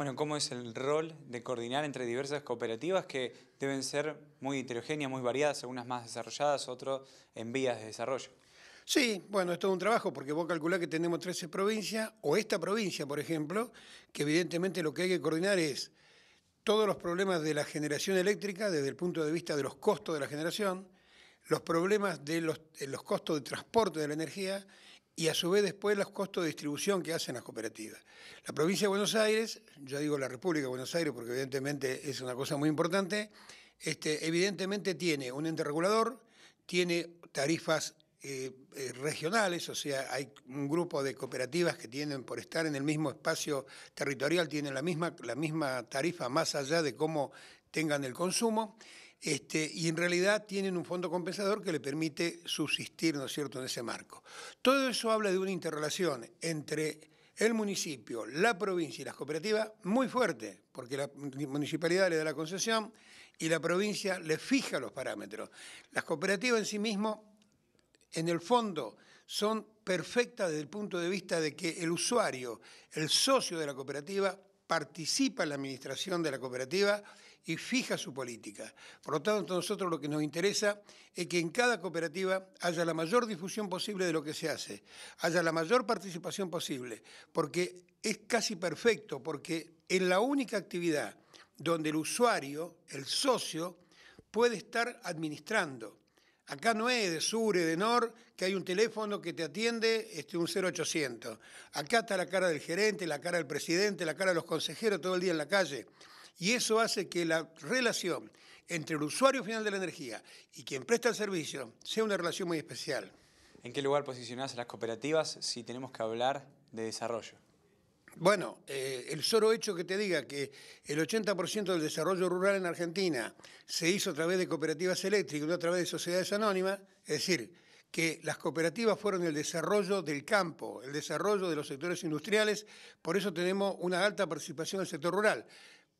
Bueno, ¿cómo es el rol de coordinar entre diversas cooperativas que deben ser muy heterogéneas, muy variadas, algunas más desarrolladas, otras en vías de desarrollo? Sí, bueno, es todo un trabajo porque vos calculás que tenemos 13 provincias, o esta provincia, por ejemplo, que evidentemente lo que hay que coordinar es todos los problemas de la generación eléctrica desde el punto de vista de los costos de la generación, los problemas de los, de los costos de transporte de la energía y a su vez después los costos de distribución que hacen las cooperativas. La provincia de Buenos Aires, yo digo la República de Buenos Aires porque evidentemente es una cosa muy importante, este, evidentemente tiene un ente regulador, tiene tarifas eh, eh, regionales, o sea, hay un grupo de cooperativas que tienen, por estar en el mismo espacio territorial, tienen la misma, la misma tarifa más allá de cómo tengan el consumo, este, y en realidad tienen un fondo compensador que le permite subsistir, ¿no es cierto?, en ese marco. Todo eso habla de una interrelación entre el municipio, la provincia y las cooperativas muy fuerte, porque la municipalidad le da la concesión y la provincia le fija los parámetros. Las cooperativas en sí mismas, en el fondo, son perfectas desde el punto de vista de que el usuario, el socio de la cooperativa, participa en la administración de la cooperativa y fija su política. Por lo tanto, a nosotros lo que nos interesa es que en cada cooperativa haya la mayor difusión posible de lo que se hace, haya la mayor participación posible, porque es casi perfecto, porque es la única actividad donde el usuario, el socio, puede estar administrando. Acá no es de Sur, de Nor, que hay un teléfono que te atiende, este, un 0800. Acá está la cara del gerente, la cara del presidente, la cara de los consejeros todo el día en la calle. Y eso hace que la relación entre el usuario final de la energía y quien presta el servicio sea una relación muy especial. ¿En qué lugar posicionás las cooperativas si tenemos que hablar de desarrollo? Bueno, eh, el solo hecho que te diga que el 80% del desarrollo rural en Argentina se hizo a través de cooperativas eléctricas, no a través de sociedades anónimas, es decir, que las cooperativas fueron el desarrollo del campo, el desarrollo de los sectores industriales, por eso tenemos una alta participación del sector rural.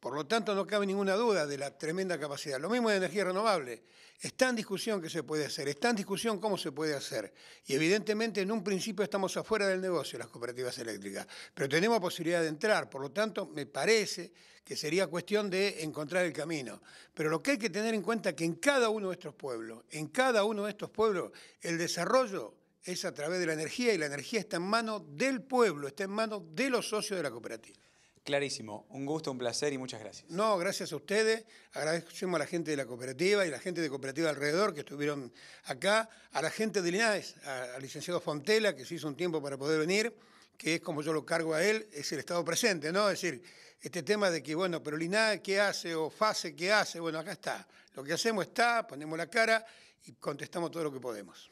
Por lo tanto, no cabe ninguna duda de la tremenda capacidad. Lo mismo de energía renovable. Está en discusión qué se puede hacer, está en discusión cómo se puede hacer. Y evidentemente en un principio estamos afuera del negocio las cooperativas eléctricas, pero tenemos posibilidad de entrar. Por lo tanto, me parece que sería cuestión de encontrar el camino. Pero lo que hay que tener en cuenta es que en cada uno de estos pueblos, en cada uno de estos pueblos, el desarrollo es a través de la energía y la energía está en manos del pueblo, está en manos de los socios de la cooperativa. Clarísimo. Un gusto, un placer y muchas gracias. No, gracias a ustedes. Agradecemos a la gente de la cooperativa y la gente de cooperativa alrededor que estuvieron acá, a la gente de Linares, al licenciado Fontela, que se hizo un tiempo para poder venir, que es como yo lo cargo a él, es el estado presente, ¿no? Es decir, este tema de que, bueno, pero Linares, ¿qué hace? O FASE, ¿qué hace? Bueno, acá está. Lo que hacemos está, ponemos la cara y contestamos todo lo que podemos.